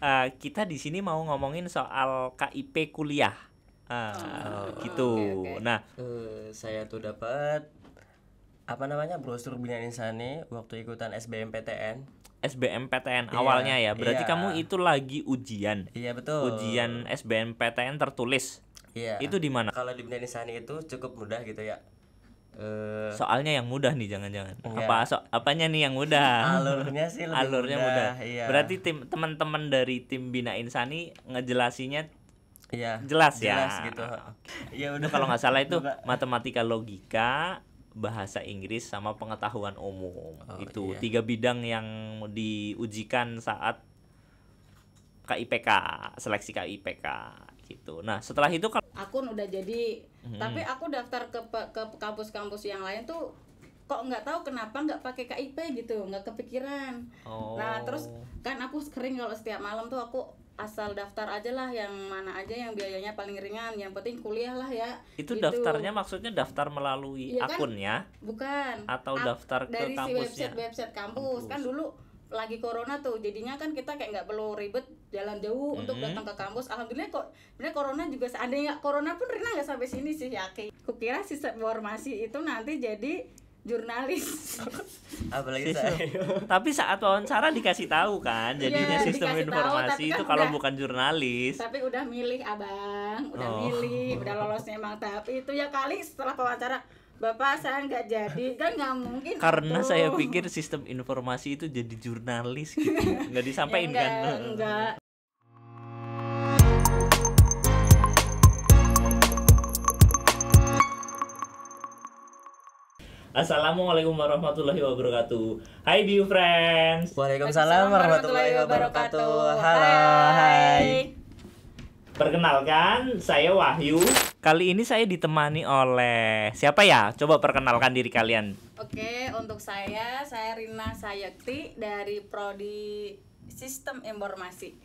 uh, kita di sini mau ngomongin soal KIP kuliah. Uh, oh, gitu. Okay, okay. Nah, uh, saya tuh dapat apa namanya brosur Bina Insani waktu ikutan SBMPTN. SBMPTN iya, awalnya ya. Berarti iya. kamu itu lagi ujian. Iya, betul. Ujian SBMPTN tertulis. Iya. Itu di mana? Kalau di Bina Insani itu cukup mudah gitu ya Uh, Soalnya yang mudah nih jangan-jangan. Enggak. Iya. Apa so, apanya nih yang mudah? Alurnya sih lebih Alurnya mudah. mudah. Iya. Berarti tim teman-teman dari tim Bina Insani ngejelasinya Iya. Jelas, ya. Jelas gitu. Ya udah kalau nggak salah itu Buka. matematika logika, bahasa Inggris sama pengetahuan umum. Oh, itu iya. tiga bidang yang diujikan saat KIPK, seleksi KIPK gitu. Nah, setelah itu kalau akun udah jadi hmm. tapi aku daftar ke ke kampus-kampus yang lain tuh kok nggak tahu kenapa nggak pakai KIP gitu nggak kepikiran oh. nah terus kan aku sering kalau setiap malam tuh aku asal daftar aja lah yang mana aja yang biayanya paling ringan yang penting kuliah lah ya itu gitu. daftarnya maksudnya daftar melalui ya kan? akun ya bukan atau daftar dari ke kampusnya si website website kampus, kampus. kan dulu lagi corona tuh jadinya kan kita kayak nggak perlu ribet jalan jauh hmm. untuk mm-hmm. datang ke kampus alhamdulillah kok sebenarnya corona juga seandainya corona pun Rina nggak sampai sini sih ya. yakin kukira sistem informasi itu nanti jadi jurnalis apalagi saya tapi saat wawancara dikasih tahu kan iya, jadinya ya, sistem informasi tahu, itu kan kalau udah, bukan jurnalis tapi udah milih abang udah oh. milih udah lolosnya emang tapi itu ya kali setelah wawancara Bapak saya nggak jadi kan nggak mungkin karena itu. saya pikir sistem informasi itu jadi jurnalis gitu nggak disampaikan ya, kan enggak. Assalamualaikum warahmatullahi wabarakatuh. Hai dear friends. Waalaikumsalam warahmatullahi wabarakatuh. Halo, hai. Perkenalkan, saya Wahyu. Kali ini saya ditemani oleh siapa ya? Coba perkenalkan diri kalian. Oke, untuk saya, saya Rina Sayakti dari Prodi Sistem Informasi.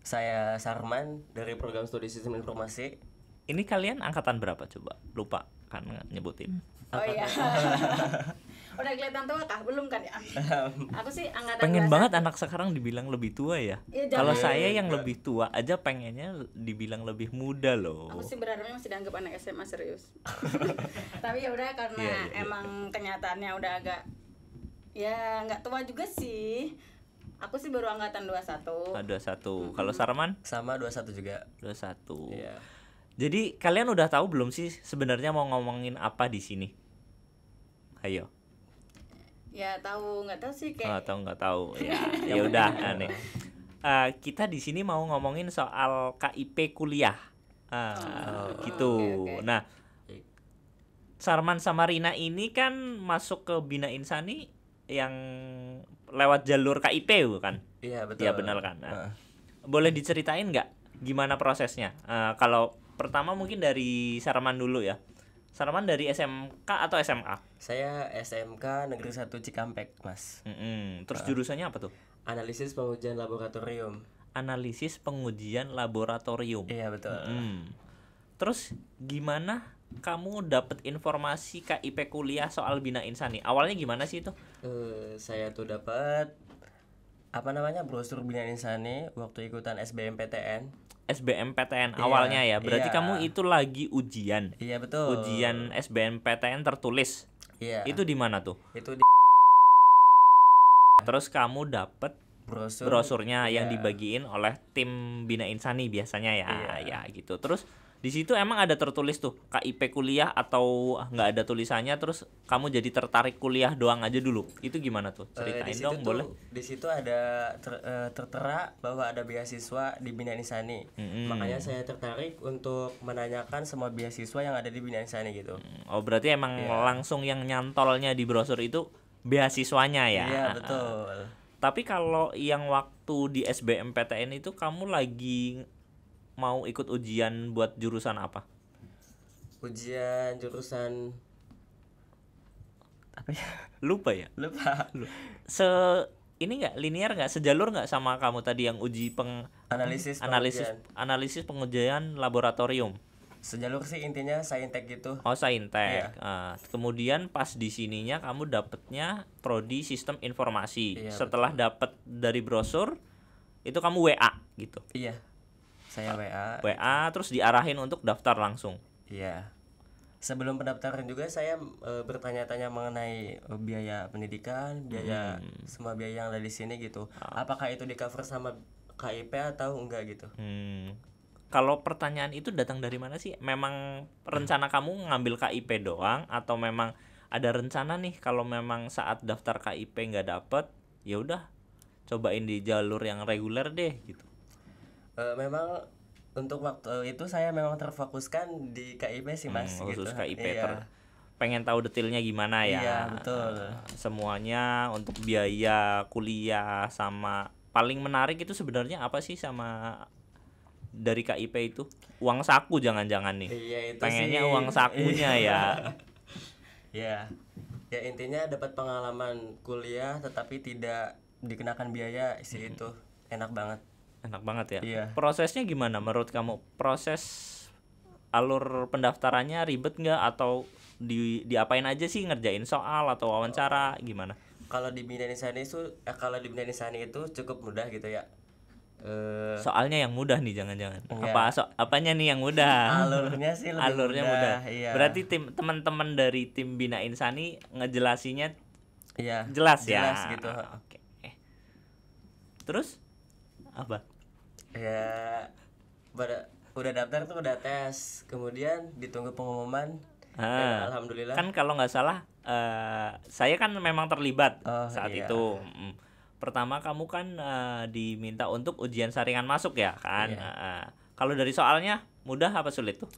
Saya Sarman dari Program Studi Sistem Informasi. Ini kalian angkatan berapa coba? Lupa kan nyebutin. Oh iya. udah kelihatan tua kah belum kan ya aku sih angkatan pengen banget anak sekarang dibilang lebih tua ya, ya kalau saya yang lebih tua aja pengennya dibilang lebih muda loh aku sih berharapnya masih dianggap anak SMA serius tapi ya udah karena ya, ya. emang kenyataannya udah agak ya nggak tua juga sih Aku sih baru angkatan 21 satu ah, dua mm -hmm. Kalau Sarman? Sama 21 juga 21 Iya Jadi kalian udah tahu belum sih sebenarnya mau ngomongin apa di sini? Ayo ya tahu nggak tahu sih kayak oh, tahu nggak tahu ya ya udah aneh uh, kita di sini mau ngomongin soal KIP kuliah uh, oh, gitu okay, okay. nah Sarman sama Rina ini kan masuk ke Bina Insani yang lewat jalur KIP kan? iya betul iya benar kan uh. boleh diceritain nggak gimana prosesnya uh, kalau pertama mungkin dari Sarman dulu ya Sarapan dari SMK atau SMA? Saya SMK Negeri 1 Cikampek, Mas. Mm -hmm. Terus uh, jurusannya apa tuh? Analisis pengujian laboratorium. Analisis pengujian laboratorium. Iya, betul. Mm -hmm. Terus gimana kamu dapat informasi KIP kuliah soal Bina Insani? Awalnya gimana sih itu? Uh, saya tuh dapat apa namanya brosur Bina Insani waktu ikutan SBMPTN. SBMPTN iya, awalnya ya. Berarti iya. kamu itu lagi ujian. Iya betul. Ujian SBMPTN tertulis. Iya. Itu di mana tuh? Itu di Terus kamu dapet brosur brosurnya iya. yang dibagiin oleh tim Bina Insani biasanya ya. Iya. Ya gitu. Terus di situ emang ada tertulis tuh KIP kuliah atau nggak ada tulisannya terus kamu jadi tertarik kuliah doang aja dulu itu gimana tuh eh, ceritain uh, dong tuh, boleh di situ ada ter, uh, tertera bahwa ada beasiswa di Bina Insani hmm. makanya saya tertarik untuk menanyakan semua beasiswa yang ada di Bina Insani gitu mm, oh berarti emang yeah. langsung yang nyantolnya di brosur itu beasiswanya ya iya yeah, betul tapi kalau yang waktu di SBMPTN itu kamu lagi mau ikut ujian buat jurusan apa? Ujian jurusan apa ya? Lupa ya? Lupa. Lupa. Se ini nggak linear nggak sejalur nggak sama kamu tadi yang uji peng analisis analisis pengujian. analisis pengujian laboratorium sejalur sih intinya saintek gitu oh saintek yeah. Iya. uh, kemudian pas di sininya kamu dapetnya prodi sistem informasi yeah, setelah betul. dapet dari brosur itu kamu wa gitu iya saya WA. WA terus diarahin untuk daftar langsung. Iya. Sebelum pendaftaran juga saya e, bertanya-tanya mengenai e, biaya pendidikan, biaya hmm. semua biaya yang ada di sini gitu. Ah. Apakah itu di cover sama KIP atau enggak gitu? Hmm. Kalau pertanyaan itu datang dari mana sih? Memang rencana kamu ngambil KIP doang atau memang ada rencana nih kalau memang saat daftar KIP nggak dapet, ya udah cobain di jalur yang reguler deh gitu uh, memang untuk waktu itu saya memang terfokuskan di KIP sih hmm, mas hmm, khusus gitu. KIP iya. ter pengen tahu detailnya gimana ya iya, betul. Eh, semuanya untuk biaya kuliah sama paling menarik itu sebenarnya apa sih sama dari KIP itu uang saku jangan-jangan nih iya, itu pengennya sih. uang sakunya iya. ya ya ya intinya dapat pengalaman kuliah tetapi tidak dikenakan biaya sih hmm. itu enak banget enak banget ya iya. prosesnya gimana menurut kamu proses alur pendaftarannya ribet nggak atau di diapain aja sih ngerjain soal atau wawancara gimana kalau di bidang desain itu eh, kalau di bidang desain itu cukup mudah gitu ya Eh soalnya yang mudah nih jangan-jangan iya. apa so, apanya nih yang mudah alurnya sih lebih alurnya mudah, mudah. Iya. berarti tim teman-teman dari tim bina insani ngejelasinya iya, jelas, jelas ya jelas gitu ah, oke eh. terus apa ya pada udah daftar tuh udah tes kemudian ditunggu pengumuman ah. Ya, alhamdulillah kan kalau nggak salah uh, saya kan memang terlibat oh, iya. saat iya. itu mm. pertama kamu kan uh, diminta untuk ujian saringan masuk ya kan iya. uh, kalau dari soalnya mudah apa sulit tuh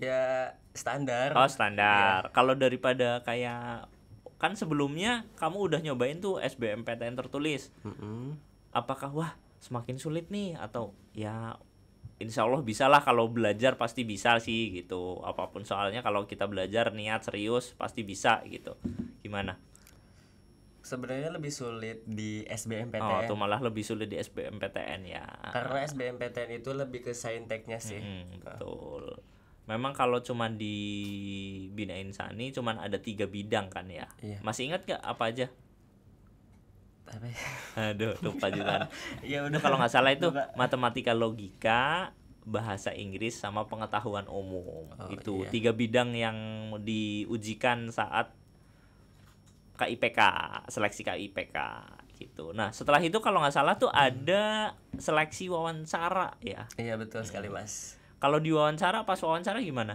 ya standar oh standar iya. kalau daripada kayak kan sebelumnya kamu udah nyobain tuh SBMPTN tertulis mm -hmm. apakah wah semakin sulit nih atau ya insya Allah bisa lah kalau belajar pasti bisa sih gitu apapun soalnya kalau kita belajar niat serius pasti bisa gitu gimana sebenarnya lebih sulit di SBMPTN. Oh, tuh malah lebih sulit di SBMPTN ya. Karena SBMPTN itu lebih ke sainteknya sih. Hmm, betul. Memang kalau cuma di Bina Insani cuma ada tiga bidang kan ya. Iya. Masih ingat gak apa aja? apa ya? Aduh, lupa juga. ya udah kalau nggak salah itu lupa. matematika logika, bahasa Inggris sama pengetahuan umum. Oh, itu iya. tiga bidang yang diujikan saat KIPK, seleksi KIPK gitu. Nah, setelah itu kalau nggak salah tuh hmm. ada seleksi wawancara ya. Iya, betul hmm. sekali, Mas. Kalau di wawancara pas wawancara gimana?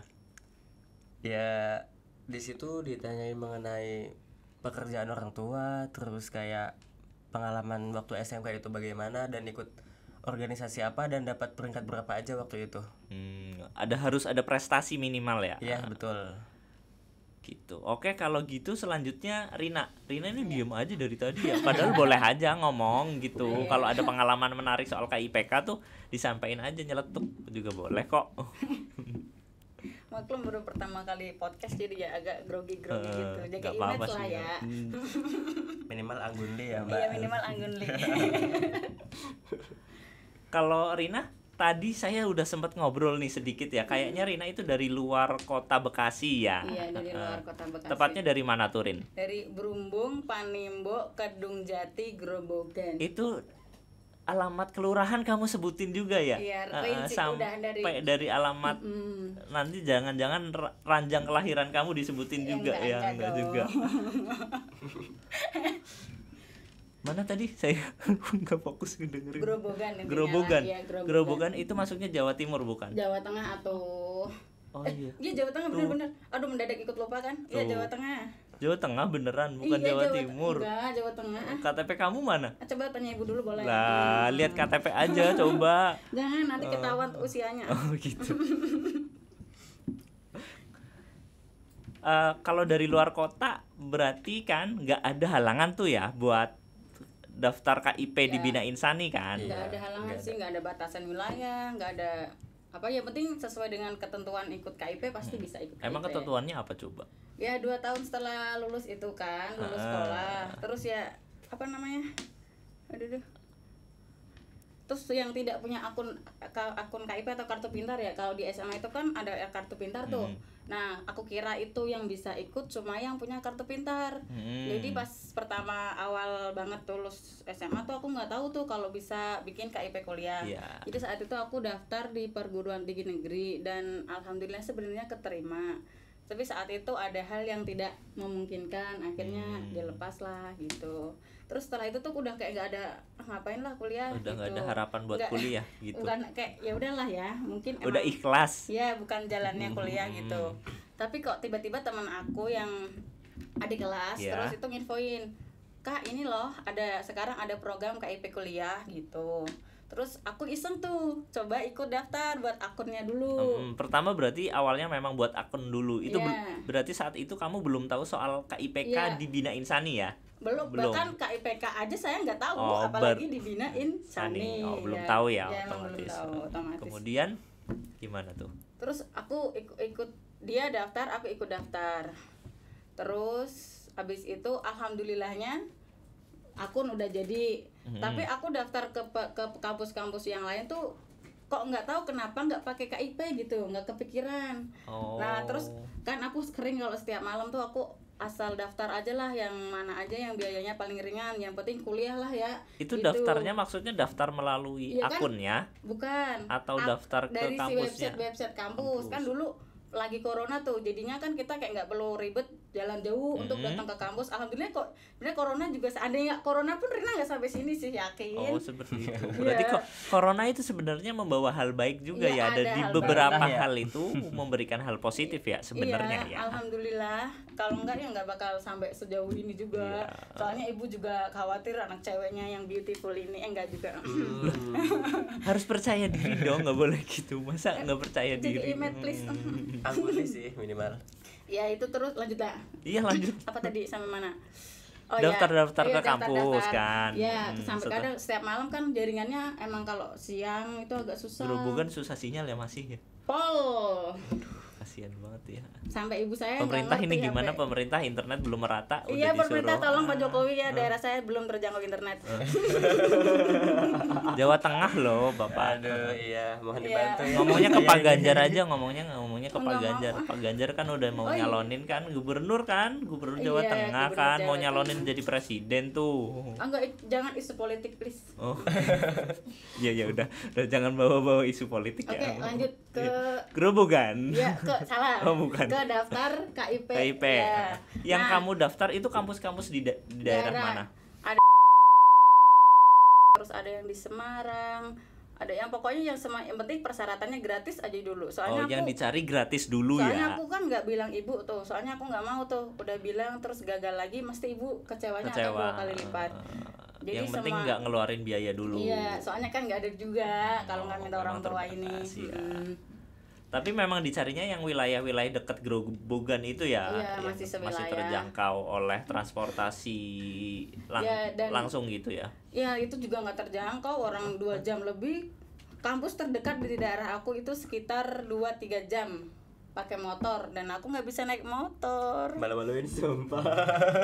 Ya di situ ditanyain mengenai pekerjaan orang tua, terus kayak pengalaman waktu SMK itu bagaimana dan ikut organisasi apa dan dapat peringkat berapa aja waktu itu? Hmm, ada harus ada prestasi minimal ya? Iya betul. Gitu. Oke kalau gitu selanjutnya Rina. Rina ini iya. diem aja dari tadi ya. Padahal boleh aja ngomong gitu. Kalau ada pengalaman menarik soal KIPK tuh disampaikan aja nyeletuk juga boleh kok. maklum baru pertama kali podcast jadi ya agak grogi grogi uh, eh, gitu jadi image lah ya hmm. minimal anggun deh ya mbak iya minimal anggun deh kalau Rina tadi saya udah sempat ngobrol nih sedikit ya. Kayaknya Rina itu dari luar kota Bekasi ya. Iya, dari luar kota Bekasi. Tepatnya dari mana Turin? Dari Brumbung, Panimbo, Kedung Jati, Grobogan. Itu alamat kelurahan kamu sebutin juga ya, ya uh, sampai dari, dari alamat mm -mm. nanti jangan-jangan ranjang kelahiran kamu disebutin ya, juga ya enggak enggak juga mana tadi saya nggak fokus dengerin gerobogan gerobogan. Ya, ya gerobogan itu masuknya Jawa Timur bukan Jawa Tengah atau Oh iya. eh, iya. Iya Jawa Tengah benar-benar. Aduh mendadak ikut lupa kan? Iya Jawa Tengah. Jawa Tengah beneran bukan iya, Jawa, Jawa Timur. Enggak, Jawa Tengah. KTP kamu mana? Ah, coba tanya ibu dulu boleh. Lah, ya. lihat KTP aja coba. Jangan nanti oh. ketahuan uh, usianya. Oh gitu. uh, kalau dari luar kota berarti kan nggak ada halangan tuh ya buat daftar KIP ya. di iya. Bina Insani kan? Nggak ada halangan gak sih, nggak ada batasan wilayah, nggak ada apa ya. penting sesuai dengan ketentuan ikut KIP pasti hmm. bisa ikut. KIP. Emang ketentuannya apa coba? ya dua tahun setelah lulus itu kan lulus ah. sekolah terus ya apa namanya aduh duh terus yang tidak punya akun akun KIP atau kartu pintar ya kalau di SMA itu kan ada ya kartu pintar tuh hmm. nah aku kira itu yang bisa ikut cuma yang punya kartu pintar hmm. jadi pas pertama awal banget lulus SMA tuh aku nggak tahu tuh kalau bisa bikin KIP kuliah yeah. jadi saat itu aku daftar di perguruan tinggi negeri dan alhamdulillah sebenarnya keterima tapi saat itu ada hal yang tidak memungkinkan akhirnya hmm. dilepas lah gitu terus setelah itu tuh udah kayak nggak ada ah, ngapain lah kuliah udah nggak gitu. ada harapan buat gak, kuliah gitu bukan kayak ya udahlah ya mungkin udah ikhlas ya bukan jalannya hmm. kuliah hmm. gitu tapi kok tiba-tiba teman aku yang adik kelas yeah. terus itu nginfoin kak ini loh ada sekarang ada program KIP kuliah gitu terus aku iseng tuh coba ikut daftar buat akunnya dulu um, pertama berarti awalnya memang buat akun dulu itu yeah. Iya. berarti saat itu kamu belum tahu soal KIPK yeah. di Bina Insani ya belum, belum bahkan KIPK aja saya nggak tahu oh, apalagi ber... di Bina Insani oh, belum ya. tahu ya, ya otomatis. Belum tahu, hmm, otomatis kemudian gimana tuh terus aku ikut ikut dia daftar aku ikut daftar terus habis itu alhamdulillahnya akun udah jadi Mm-hmm. tapi aku daftar ke ke kampus-kampus yang lain tuh kok nggak tahu kenapa nggak pakai KIP gitu nggak kepikiran nah, oh. nah terus kan aku sering kalau setiap malam tuh aku asal daftar aja lah yang mana aja yang biayanya paling ringan yang penting kuliah lah ya itu gitu. daftarnya maksudnya daftar melalui ya akun kan? ya bukan atau A daftar ke dari kampusnya si website website kampus. Ya? kampus kan dulu lagi corona tuh jadinya kan kita kayak nggak perlu ribet jalan jauh hmm. untuk mm-hmm. datang ke kampus alhamdulillah kok sebenarnya corona juga seandainya corona pun Rina nggak sampai sini sih yakin oh seperti itu iya. berarti kok corona itu sebenarnya membawa hal baik juga ya, ya ada, ada di beberapa baik. Ya. hal itu memberikan hal positif ya sebenarnya ya, ya alhamdulillah kalau enggak ya nggak bakal sampai sejauh ini juga Ya. soalnya ibu juga khawatir anak ceweknya yang beautiful ini eh, enggak juga hmm. harus percaya diri dong nggak boleh gitu masa iya. nggak percaya diri? Jadi diri image please hmm. ampun sih minimal ya itu terus lanjut lah iya lanjut apa tadi sama mana Oh, daftar ya. daftar iya, ke kampus daftar. kan ya hmm, sampai setelah. kadang setiap malam kan jaringannya emang kalau siang itu agak susah berhubungan susah sinyal ya masih ya oh Aduh kasihan banget ya sampai ibu saya pemerintah ini gimana sampai... pemerintah internet belum merata udah iya disuruh, pemerintah tolong pak ah. jokowi ya ah. daerah saya belum terjangkau internet ah. jawa tengah loh bapak aduh iya mohon iya. dibantu yeah. ngomongnya ke pak iya. ganjar aja ngomongnya ngomongnya ke oh, pak ganjar pak ganjar kan udah mau oh, iya. nyalonin kan gubernur kan gubernur jawa iya, tengah gubernur kan jawa mau nyalonin jadi presiden tuh oh, enggak jangan isu politik please oh iya ya udah udah jangan bawa-bawa isu politik okay, ya lanjut ke gerobogan ya ke salah oh, bukan. ke daftar KIP KIP ya. yang nah. kamu daftar itu kampus-kampus di, da di daerah, daerah mana ada terus ada yang di Semarang ada yang pokoknya yang sema yang penting persyaratannya gratis aja dulu soalnya oh, aku, yang dicari gratis dulu soalnya ya soalnya aku kan nggak bilang ibu tuh soalnya aku nggak mau tuh udah bilang terus gagal lagi mesti ibu kecewanya Kecewa. akan dua kali lipat jadi yang penting nggak ngeluarin biaya dulu iya soalnya kan nggak ada juga oh, kalau nggak minta orang tua ini ya. hmm tapi memang dicarinya yang wilayah-wilayah dekat Grobogan itu ya, ya masih, masih terjangkau oleh transportasi lang ya, dan, langsung gitu ya ya itu juga nggak terjangkau orang dua jam lebih kampus terdekat di daerah aku itu sekitar 2-3 jam pakai motor dan aku nggak bisa naik motor malu-maluin sumpah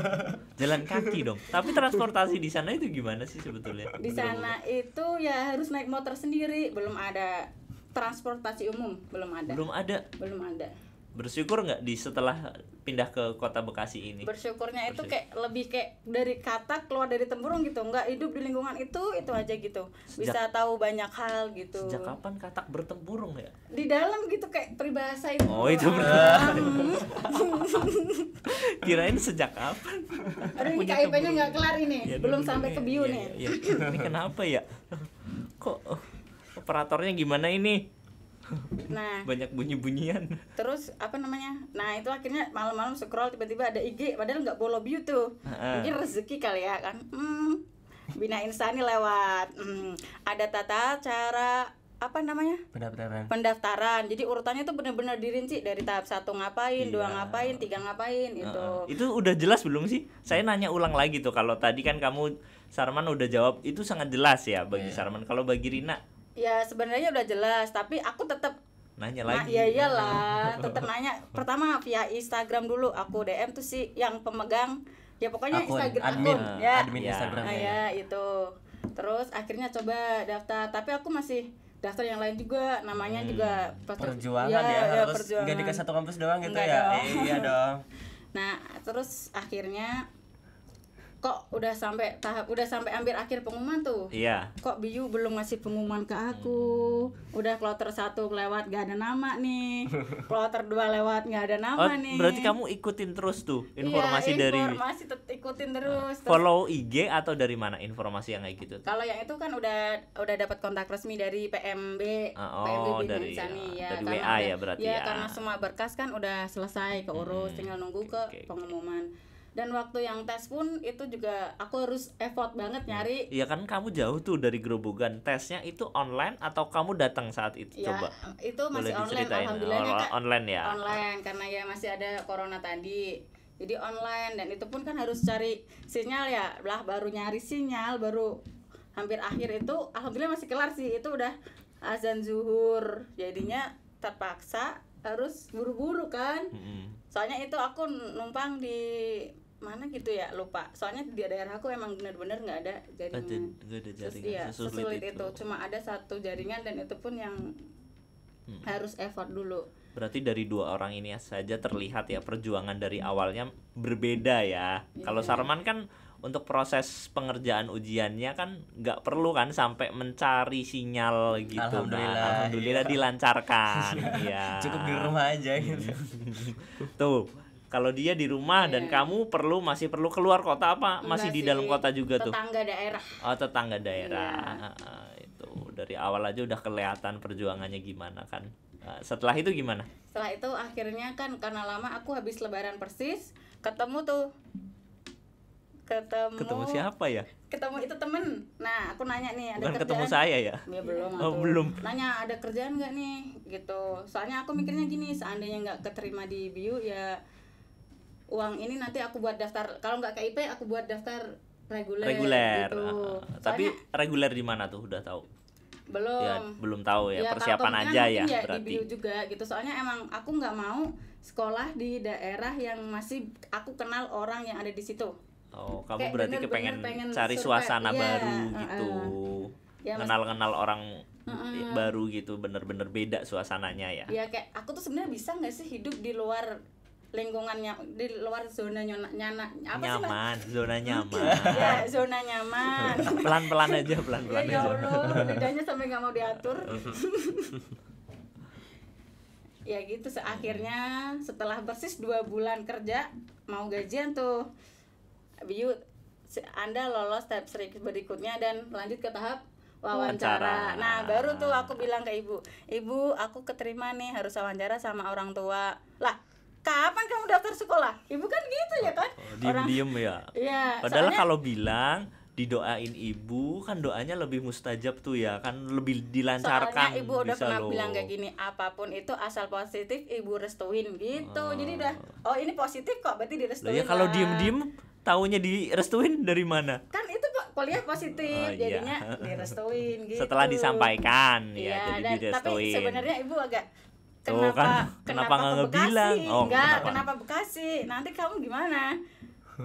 jalan kaki dong tapi transportasi di sana itu gimana sih sebetulnya di sana itu ya harus naik motor sendiri belum ada transportasi umum belum ada belum ada belum ada bersyukur nggak di setelah pindah ke kota Bekasi ini bersyukurnya itu kayak lebih kayak dari kata keluar dari tempurung gitu nggak hidup di lingkungan itu itu aja gitu sejak, bisa tahu banyak hal gitu sejak kapan katak bertempurung ya di dalam gitu kayak peribahasa itu oh itu benar hmm. kirain sejak kapan aduh ini nggak kelar ini ya, belum sampai ke bio ya, ya nih ya, ya. ini kenapa ya kok oh operatornya gimana ini nah banyak bunyi bunyian terus apa namanya nah itu akhirnya malam-malam scroll tiba-tiba ada IG padahal nggak view tuh uh mungkin rezeki kali ya kan hmm, bina insani lewat hmm, ada tata cara apa namanya pendaftaran pendaftaran jadi urutannya tuh benar benar dirinci dari tahap satu ngapain iya. dua ngapain tiga ngapain itu itu udah jelas belum sih saya nanya ulang lagi tuh kalau tadi kan kamu Sarman udah jawab itu sangat jelas ya bagi yeah. Sarman kalau bagi Rina ya sebenarnya udah jelas tapi aku tetap nanya lagi nah, iya iyalah tetap nanya pertama via Instagram dulu aku DM tuh si yang pemegang ya pokoknya akun, Instagram admin, akun ya admin ya. Instagram nah, ya. ya itu terus akhirnya coba daftar tapi aku masih daftar yang lain juga namanya hmm. juga perjuangan ya, ya, ya harus perjuangan. gak dikasih satu kampus doang gitu Enggak ya dong. Eh, iya dong nah terus akhirnya kok udah sampai tahap udah sampai hampir akhir pengumuman tuh iya kok Biu belum ngasih pengumuman ke aku hmm. udah kloter satu lewat gak ada nama nih kloter dua lewat gak ada nama oh, nih berarti kamu ikutin terus tuh iya, informasi dari informasi ikutin terus, uh, follow IG atau dari mana informasi yang kayak gitu kalau yang itu kan udah udah dapat kontak resmi dari PMB ah, oh, PMB dari, uh, ya, dari WA udah, ya berarti ya, ya karena semua berkas kan udah selesai keurus hmm, tinggal nunggu ke okay, pengumuman okay dan waktu yang tes pun itu juga aku harus effort banget iya. nyari iya kan kamu jauh tuh dari gerobogan tesnya itu online atau kamu datang saat itu ya, coba itu masih Boleh online alhamdulillah oh, kan, online ya online karena ya masih ada corona tadi jadi online dan itu pun kan harus cari sinyal ya lah baru nyari sinyal baru hampir akhir itu alhamdulillah masih kelar sih itu udah azan zuhur jadinya terpaksa harus buru-buru kan -hmm. soalnya itu aku numpang di mana gitu ya lupa soalnya di daerah aku emang benar-benar nggak ada jaringan nggak ada jaringan Sus, iya, sesulit, sesulit itu. itu cuma ada satu jaringan dan itu pun yang hmm. harus effort dulu berarti dari dua orang ini saja terlihat ya perjuangan dari awalnya berbeda ya yeah. kalau iya. Sarman kan untuk proses pengerjaan ujiannya kan nggak perlu kan sampai mencari sinyal gitu nah, alhamdulillah nah, alhamdulillah iya. dilancarkan ya cukup di rumah aja gitu tuh kalau dia di rumah yeah. dan iya. kamu perlu masih perlu keluar kota apa masih, masih di dalam kota juga tetangga tuh tetangga daerah oh tetangga daerah yeah. Iya. Ah, ah. itu dari awal aja udah kelihatan perjuangannya gimana kan ah, setelah itu gimana setelah itu akhirnya kan karena lama aku habis lebaran persis ketemu tuh ketemu ketemu siapa ya ketemu itu temen nah aku nanya nih ada Bukan kerjaan ketemu saya ya, ya belum oh, belum nanya ada kerjaan nggak nih gitu soalnya aku mikirnya gini seandainya nggak keterima di bio ya uang ini nanti aku buat daftar kalau nggak KIP aku buat daftar reguler reguler gitu. uh, tapi reguler di mana tuh udah tahu belum ya, belum tahu ya, ya persiapan aja ya, ya berarti di juga gitu soalnya emang aku nggak mau sekolah di daerah yang masih aku kenal orang yang ada di situ oh kamu Kayak berarti kepengen pengen cari suasana iya, baru gitu ya, kenal-kenal orang Mm -hmm. baru gitu bener-bener beda suasananya ya Iya, kayak aku tuh sebenarnya bisa nggak sih hidup di luar lingkungannya di luar zona nyana, nyana apa nyaman, sih, iya, zona nyaman. ya, zona nyaman. Pelan-pelan aja, pelan-pelan iya, ya, aja. Ya lidahnya sampai nggak mau diatur. ya gitu seakhirnya setelah persis dua bulan kerja mau gajian tuh Biu anda lolos tahap berikutnya dan lanjut ke tahap wawancara. Nah, baru tuh aku bilang ke ibu, "Ibu, aku keterima nih harus wawancara sama orang tua." Lah, kapan kamu daftar sekolah ibu kan gitu ya kan oh, diem diem ya iya, padahal soalnya, kalau bilang didoain ibu kan doanya lebih mustajab tuh ya kan lebih dilancarkan soalnya ibu udah pernah loh. bilang kayak gini apapun itu asal positif ibu restuin gitu oh. jadi udah oh ini positif kok berarti direstuin ya kalau diem diem taunya direstuin dari mana kan itu kok kuliah positif oh, iya. jadinya iya. direstuin gitu setelah disampaikan ya, ya jadi dan, direstuin tapi sebenarnya ibu agak Tuh, kenapa kan? kenapa nggak bilang oh, enggak kenapa? kenapa Bekasi nanti kamu gimana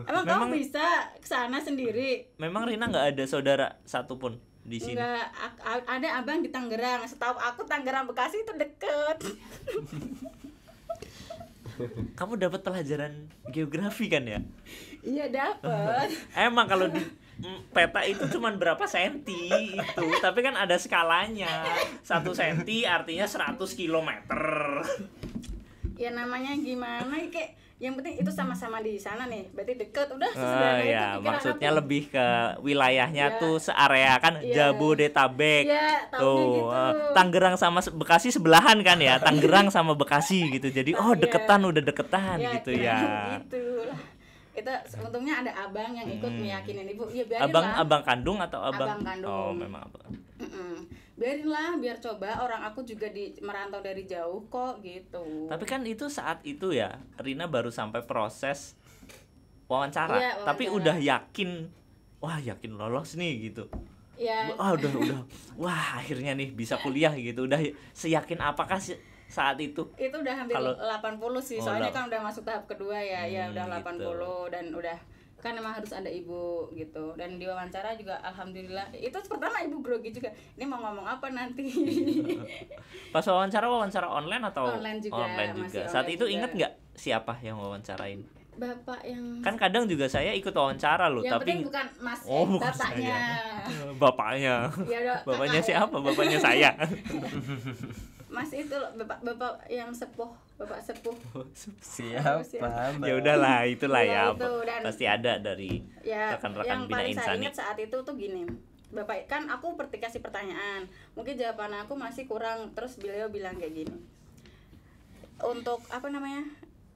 emang memang, kamu bisa ke sana sendiri memang Rina nggak ada saudara satupun di sini enggak, ada abang di Tangerang setahu aku Tangerang Bekasi itu deket kamu dapat pelajaran geografi kan ya iya dapat emang kalau di peta itu cuma berapa senti itu tapi kan ada skalanya satu senti artinya 100 kilometer ya namanya gimana kayak yang penting itu sama-sama di sana nih berarti deket udah uh, ya, itu iya. maksudnya aku. lebih ke wilayahnya ya. tuh searea kan ya. Jabodetabek ya, tuh gitu. Eh, Tangerang sama Bekasi sebelahan kan ya Tangerang sama Bekasi gitu jadi oh iya. deketan ya. udah deketan iya, gitu ya, gitu ya gitu kita untungnya ada abang yang ikut hmm. meyakinin ibu ya biarin abang lah. abang kandung atau abang, abang kandung oh memang abang Mm-mm. biarinlah biar coba orang aku juga di merantau dari jauh kok gitu tapi kan itu saat itu ya Rina baru sampai proses wawancara, ya, wawancara. tapi udah yakin wah yakin lolos nih gitu ya. wah udah udah wah akhirnya nih bisa kuliah gitu udah seyakin apakah sih saat itu? Itu udah hampir Kalo, 80 sih. Oh, soalnya kan udah masuk tahap kedua ya. ya hmm, ya udah 80 gitu. dan udah kan emang harus ada ibu gitu dan di wawancara juga alhamdulillah itu pertama ibu grogi juga ini mau ngomong apa nanti iya. pas wawancara wawancara online atau online juga, online juga. Masih saat itu juga. inget nggak siapa yang wawancarain bapak yang kan kadang juga saya ikut wawancara loh yang tapi bukan mas eh, oh, bukan bapaknya saya. bapaknya ya, bapaknya ya. siapa bapaknya saya Mas itu bapak bapak yang sepuh bapak sepuh siapa, siapa? ya udahlah itulah ya. ya, itu. Dan pasti ada dari ya, rekan-rekan yang paling saya ingat saat itu tuh gini bapak kan aku pertikasi pertanyaan mungkin jawaban aku masih kurang terus beliau bilang kayak gini untuk apa namanya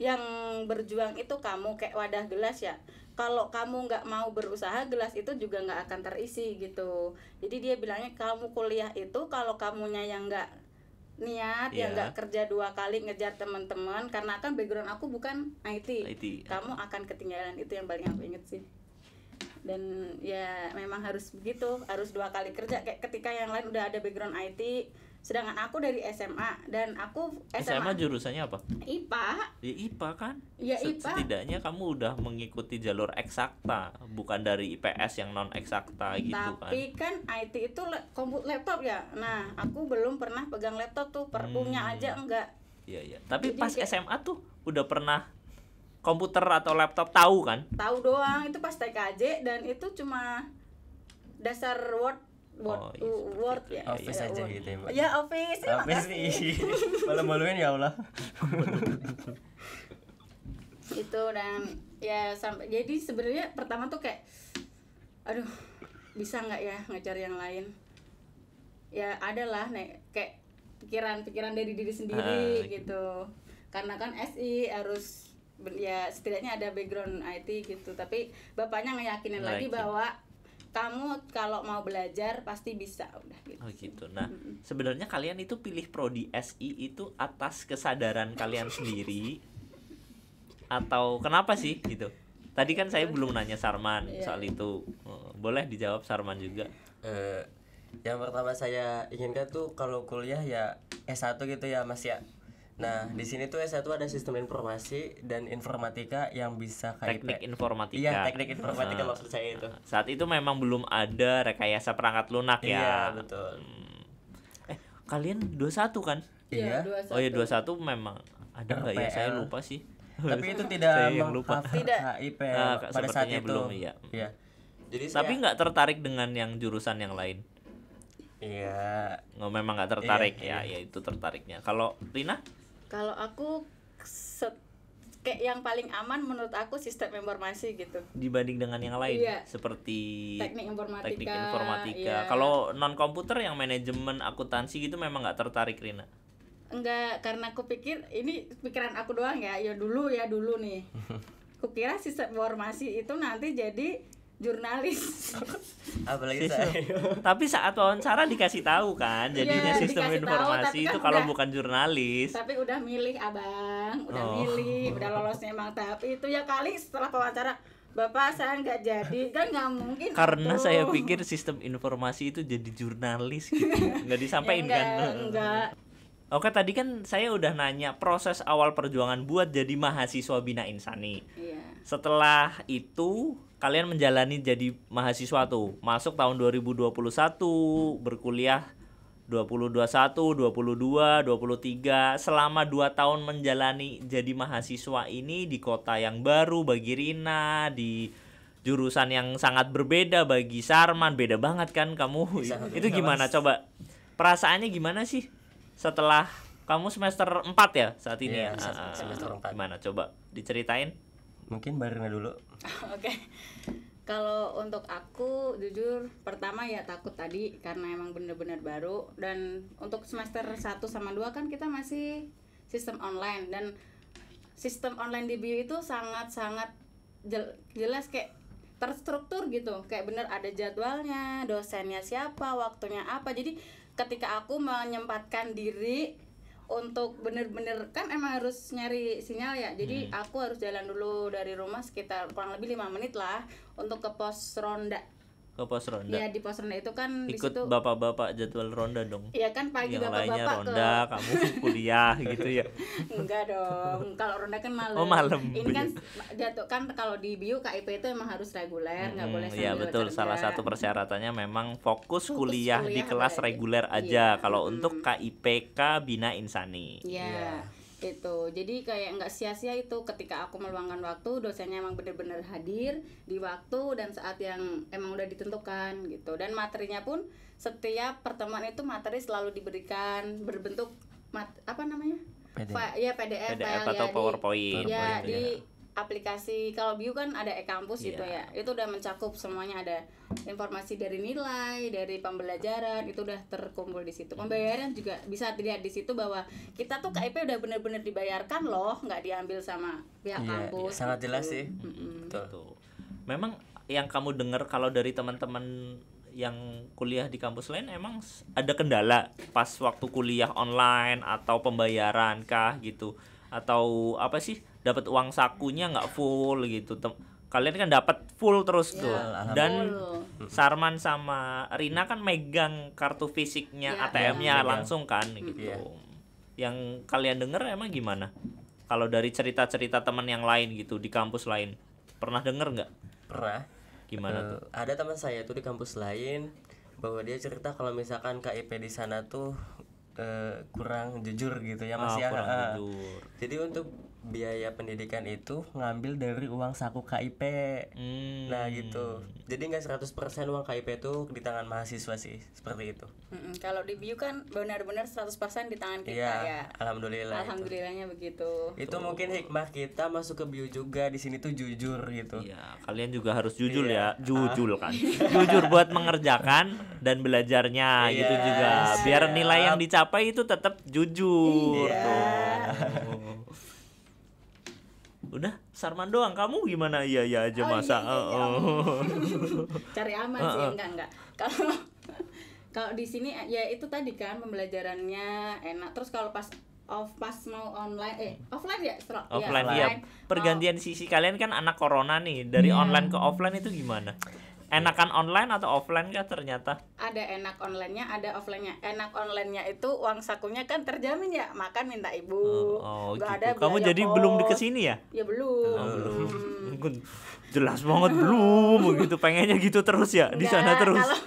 yang berjuang itu kamu kayak wadah gelas ya kalau kamu nggak mau berusaha gelas itu juga nggak akan terisi gitu jadi dia bilangnya kamu kuliah itu kalau kamunya yang nggak niat yeah. ya nggak kerja dua kali ngejar teman-teman karena kan background aku bukan IT. IT. Iya. Kamu akan ketinggalan itu yang paling aku inget sih. Dan ya memang harus begitu, harus dua kali kerja kayak ketika yang lain udah ada background IT, sedangkan aku dari SMA dan aku SMA, SMA jurusannya apa IPA ya IPA kan ya IPA setidaknya kamu udah mengikuti jalur eksakta bukan dari IPS yang non eksakta gitu kan tapi kan, kan IT itu komput laptop ya nah aku belum pernah pegang laptop tuh perpunya hmm. aja enggak iya iya tapi Jadi pas kayak... SMA tuh udah pernah komputer atau laptop tahu kan tahu doang itu pas TKJ dan itu cuma dasar Word Word, oh, iya, ya. Iya, iya. Office aja gitu ya, Ya, office. office nih. Malu-maluin ya Allah. itu dan ya sampai jadi sebenarnya pertama tuh kayak aduh bisa nggak ya ngejar yang lain ya adalah nek kayak pikiran-pikiran dari diri sendiri ah, gitu karena kan SI harus ya setidaknya ada background IT gitu tapi bapaknya ngeyakinin lagi bahwa kamu kalau mau belajar pasti bisa udah gitu. Oh gitu. Nah, sebenarnya kalian itu pilih prodi SI itu atas kesadaran kalian sendiri atau kenapa sih gitu? Tadi kan saya belum nanya Sarman yeah. soal itu. Oh, boleh dijawab Sarman juga. Uh, yang pertama saya inginkan tuh kalau kuliah ya S1 gitu ya Mas ya Nah, di sini tuh S1 ada sistem informasi dan informatika yang bisa kayak Teknik informatika. Iya, teknik informatika nah, maksud saya itu. Saat itu memang belum ada rekayasa perangkat lunak iya, ya. Iya, betul. Hmm. Eh, kalian 21 kan? Iya. iya. Oh iya 21 memang ada nggak ya? Saya lupa sih. Tapi itu tidak lupa. tidak KIP nah, pada saat itu. belum iya. Iya. Jadi Tapi ya- nggak saya... tertarik dengan yang jurusan yang lain. Iya. Nggak memang nggak tertarik iya, ya, iya. ya itu tertariknya. Kalau Rina? Kalau aku set, kayak yang paling aman menurut aku sistem informasi gitu. Dibanding dengan yang lain iya. seperti teknik informatika. Teknik informatika. Iya. Kalau non komputer yang manajemen akuntansi gitu memang nggak tertarik Rina. Enggak, karena aku pikir ini pikiran aku doang ya. Ya dulu ya dulu nih. Kukira sistem informasi itu nanti jadi jurnalis apalagi saya tapi saat wawancara dikasih tahu kan jadinya ya, sistem informasi tahu, itu kan kalau udah, bukan jurnalis tapi udah milih abang udah oh. milih udah lolosnya memang tapi itu ya kali setelah wawancara bapak saya nggak jadi kan nggak mungkin karena itu. saya pikir sistem informasi itu jadi jurnalis gitu nggak disampaikan ya, enggak, kan enggak. Oke tadi kan saya udah nanya proses awal perjuangan buat jadi mahasiswa bina insani. Iya setelah itu kalian menjalani jadi mahasiswa tuh masuk tahun 2021 berkuliah 2021, 22, 23 selama 2 tahun menjalani jadi mahasiswa ini di kota yang baru bagi Rina di jurusan yang sangat berbeda bagi Sarman beda banget kan kamu iya, itu gimana mas. coba perasaannya gimana sih setelah kamu semester 4 ya saat ini yeah, iya, ya, ya? semester 4 gimana coba diceritain mungkin barengnya dulu oke okay. kalau untuk aku jujur pertama ya takut tadi karena emang bener-bener baru dan untuk semester 1 sama 2 kan kita masih sistem online dan sistem online di bio itu sangat-sangat jelas kayak terstruktur gitu kayak bener ada jadwalnya dosennya siapa waktunya apa jadi ketika aku menyempatkan diri untuk bener-bener kan emang harus nyari sinyal ya jadi hmm. aku harus jalan dulu dari rumah sekitar kurang lebih lima menit lah untuk ke pos ronda ke pos ronda. Iya di pos ronda itu kan ikut bapak-bapak jadwal ronda dong. Iya kan pagi bapak-bapak bapak ronda, ke... kamu kuliah gitu ya. Enggak dong, kalau ronda kan malam. Oh malam. Ini kan jatuh iya. kan kalau di bio KIP itu emang harus reguler, nggak hmm, boleh. Iya betul, kerja. salah satu persyaratannya memang fokus, fokus kuliah, kuliah di kelas reguler iya. aja. Iya. Kalau hmm. untuk KIPK Bina Insani. Iya. Yeah itu jadi kayak nggak sia-sia itu ketika aku meluangkan waktu dosennya emang bener-bener hadir di waktu dan saat yang emang udah ditentukan gitu dan materinya pun setiap pertemuan itu materi selalu diberikan berbentuk mat apa namanya PDF. Fa, ya PDF, PDF atau ya, ya, PowerPoint di, ya, ya di aplikasi kalau Biu kan ada e-kampus yeah. gitu iya. ya. Itu udah mencakup semuanya ada informasi dari nilai, dari pembelajaran itu udah terkumpul di situ. Pembayaran juga bisa dilihat di situ bahwa kita tuh KIP udah bener-bener dibayarkan loh, nggak diambil sama pihak yeah, iya, kampus. Yeah. Sangat gitu. jelas sih. Mm -mm. Betul. Memang yang kamu dengar kalau dari teman-teman yang kuliah di kampus lain emang ada kendala pas waktu kuliah online atau pembayaran kah gitu atau apa sih dapat uang sakunya nggak full gitu Tem kalian kan dapat full terus iya, tuh dan full. Sarman sama Rina kan megang kartu fisiknya yeah, ATM-nya yeah. Iya. langsung kan gitu yeah. yang kalian denger emang gimana kalau dari cerita-cerita teman yang lain gitu di kampus lain pernah denger nggak pernah gimana uh, tuh ada teman saya tuh di kampus lain bahwa dia cerita kalau misalkan KIP di sana tuh uh, kurang jujur gitu ya masih ah, kurang uh, jujur. jadi untuk biaya pendidikan itu ngambil dari uang saku KIP. Hmm. Nah, gitu. Jadi nggak 100% uang KIP itu di tangan mahasiswa sih, seperti itu. Mm Kalau di BIU kan benar-benar 100% di tangan kita iya, ya. Alhamdulillah. Alhamdulillahnya itu. begitu. Itu tuh. mungkin hikmah kita masuk ke BIU juga di sini tuh jujur gitu. Iya, kalian juga harus jujur iya. ya, ah. jujur ah. kan. jujur buat mengerjakan dan belajarnya yes. gitu iya. juga. Biar nilai yang dicapai itu tetap jujur iya. tuh udah Sarman doang kamu gimana iya iya aja oh, masa iya, iya, iya. oh, iya. cari aman sih enggak enggak kalau kalau di sini eh, ya itu tadi kan pembelajarannya enak terus kalau pas off pas mau online eh offline ya Stro offline ya, iya. online. ya pergantian oh. sisi kalian kan anak corona nih dari yeah. online ke offline itu gimana Enakan online atau offline kah ternyata? Ada enak onlinenya, ada offline nya. Enak onlinenya itu uang sakunya kan terjamin ya, makan minta ibu. Oh, oh gitu. ada Kamu jadi pos. belum sini ya? Ya belum. Oh, belum. Hmm. Jelas banget belum begitu pengennya gitu terus ya di sana terus. Kalau,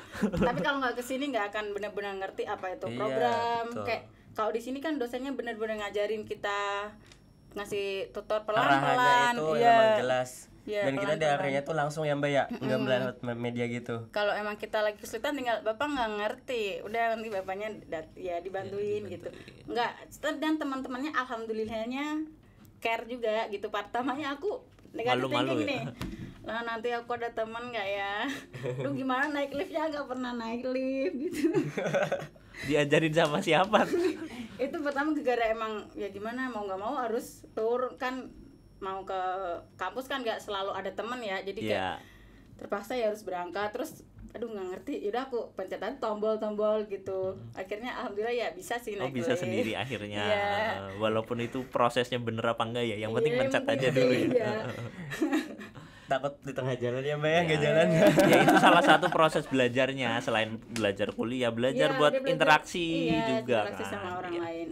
tapi kalau nggak kesini nggak akan benar-benar ngerti apa itu iya, program. Iya, kayak kalau di sini kan dosennya benar-benar ngajarin kita ngasih tutor pelan-pelan. Iya. Pelan. jelas ya, dan kita daerahnya tuh langsung ya mbak ya nggak mm. melalui media gitu kalau emang kita lagi kesulitan tinggal bapak nggak ngerti udah nanti bapaknya dat ya dibantuin, ya, dibantuin gitu nggak dan teman-temannya alhamdulillahnya care juga gitu pertamanya aku negatif malu ya. nih lah nanti aku ada teman nggak ya lu gimana naik liftnya Gak pernah naik lift gitu diajarin sama siapa itu pertama gara emang ya gimana mau nggak mau harus turun kan mau ke kampus kan nggak selalu ada temen ya jadi yeah. kayak iya. terpaksa ya harus berangkat terus aduh nggak ngerti ya udah aku pencetan tombol-tombol gitu akhirnya alhamdulillah ya bisa sih oh, naik oh bisa lift. sendiri akhirnya yeah. Iya. walaupun itu prosesnya bener apa enggak ya yang penting yeah, pencet aja dulu ya iya. takut di tengah jalan ya mbak ya nggak jalan ya itu salah satu proses belajarnya selain belajar kuliah belajar ya, buat belajar, interaksi iya, juga interaksi kan. sama orang ya. lain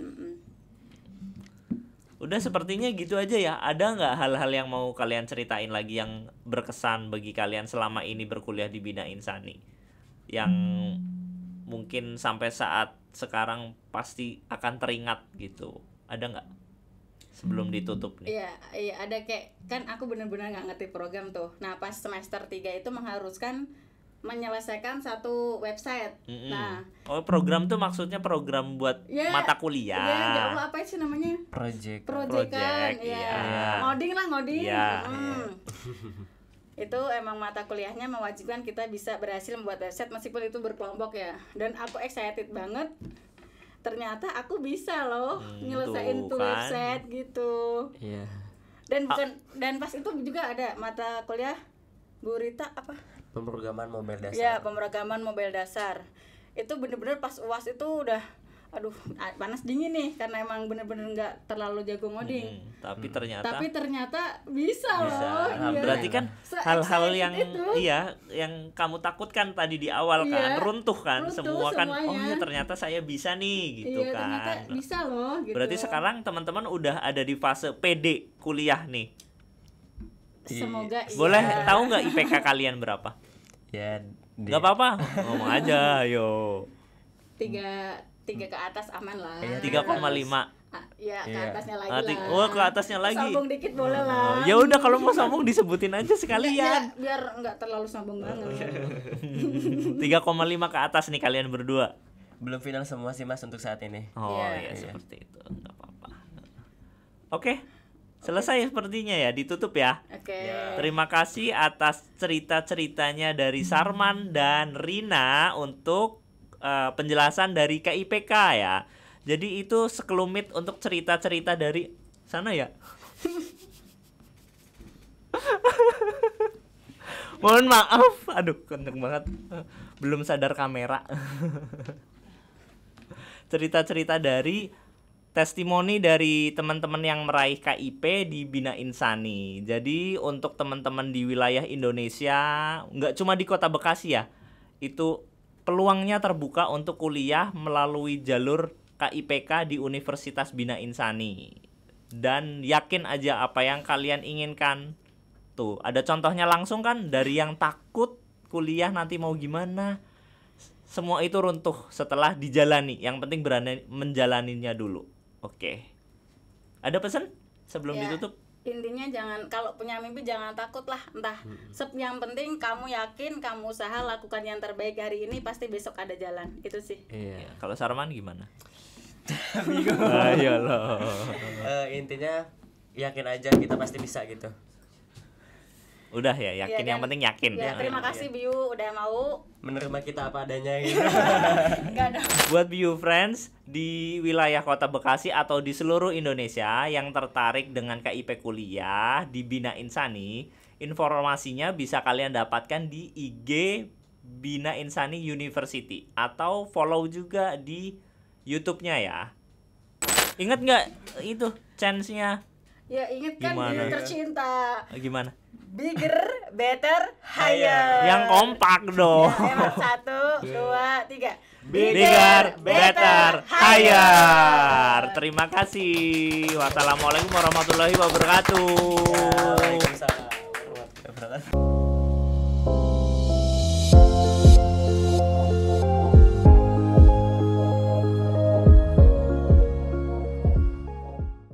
Udah sepertinya gitu aja ya. Ada nggak hal-hal yang mau kalian ceritain lagi yang berkesan bagi kalian selama ini berkuliah di Bina Insani? Yang mungkin sampai saat sekarang pasti akan teringat gitu. Ada nggak? Sebelum ditutup nih. Iya, iya ada kayak kan aku bener-bener nggak ngerti program tuh. Nah, pas semester 3 itu mengharuskan menyelesaikan satu website. Mm-hmm. Nah, oh program tuh maksudnya program buat yeah, mata kuliah. Iya, yeah, apa sih namanya? Project. Project. Kan, Project ya. Yeah. Ngoding lah ngoding. Yeah, mm. Iya. itu emang mata kuliahnya mewajibkan kita bisa berhasil membuat website meskipun itu berkelompok ya. Dan aku excited banget ternyata aku bisa loh hmm, nyelesain tuh, kan. website gitu. Iya. Dan ah. bukan dan pas itu juga ada mata kuliah Bu apa? pemrograman mobile dasar ya pemrograman mobile dasar itu bener-bener pas uas itu udah aduh panas dingin nih karena emang bener-bener nggak -bener terlalu jago ngoding hmm, tapi hmm. ternyata tapi ternyata bisa, bisa. loh nah, iya. berarti kan hal-hal yang itu. iya yang kamu takutkan tadi di awal iya, kan runtuh kan runtuh semua kan oh, iya, semuanya. oh ya ternyata saya bisa nih gitu iya, kan bisa loh gitu. berarti sekarang teman-teman udah ada di fase PD kuliah nih semoga iya. boleh iya. tahu nggak IPK kalian berapa ya di... nggak apa-apa ngomong aja yo tiga tiga ke atas aman lah iya, tiga koma lima ya ke yeah. atasnya lagi ah, lah. Oh, ke atasnya lagi. sambung dikit boleh oh. lah. Ya udah kalau mau sambung disebutin aja sekalian. Ya, biar nggak terlalu sambung banget. Oh. tiga koma lima ke atas nih kalian berdua. Belum final semua sih Mas untuk saat ini. Oh, yeah. ya, iya, seperti itu. nggak apa-apa. Oke. Okay. Selesai okay. sepertinya ya, ditutup ya. Oke. Okay. Ya. Yeah. Terima kasih atas cerita-ceritanya dari Sarman dan Rina untuk uh, penjelasan dari KIPK ya. Jadi itu sekelumit untuk cerita-cerita dari sana ya. Mohon maaf, aduh kenceng banget. Belum sadar kamera. cerita-cerita dari testimoni dari teman-teman yang meraih KIP di Bina Insani. Jadi untuk teman-teman di wilayah Indonesia, nggak cuma di kota Bekasi ya, itu peluangnya terbuka untuk kuliah melalui jalur KIPK di Universitas Bina Insani. Dan yakin aja apa yang kalian inginkan. Tuh, ada contohnya langsung kan dari yang takut kuliah nanti mau gimana. Semua itu runtuh setelah dijalani. Yang penting berani menjalaninya dulu. Oke. Okay. Ada pesan sebelum ya. ditutup? Intinya jangan kalau punya mimpi jangan takut lah entah. yang penting kamu yakin, kamu usaha lakukan yang terbaik hari ini pasti besok ada jalan. Itu sih. Iya. iya kalau Sarman gimana? Ayo loh. Uh, intinya yakin aja kita pasti bisa gitu udah ya iya, yakin ya, yang penting yakin ya, terima iya. kasih Biu udah mau menerima kita apa adanya gitu ada. buat Biu friends di wilayah kota Bekasi atau di seluruh Indonesia yang tertarik dengan KIP kuliah di Bina Insani informasinya bisa kalian dapatkan di IG Bina Insani University atau follow juga di YouTube-nya ya ingat nggak itu chance-nya ya inget kan Gimana? tercinta gimana bigger, better, higher. Yang kompak iya, dong. satu, dua, tiga. Bigger, bigger better, better higher. Terima kasih. Wassalamualaikum warahmatullahi wabarakatuh. Waalaikumsalam warahmatullahi wabarakatuh.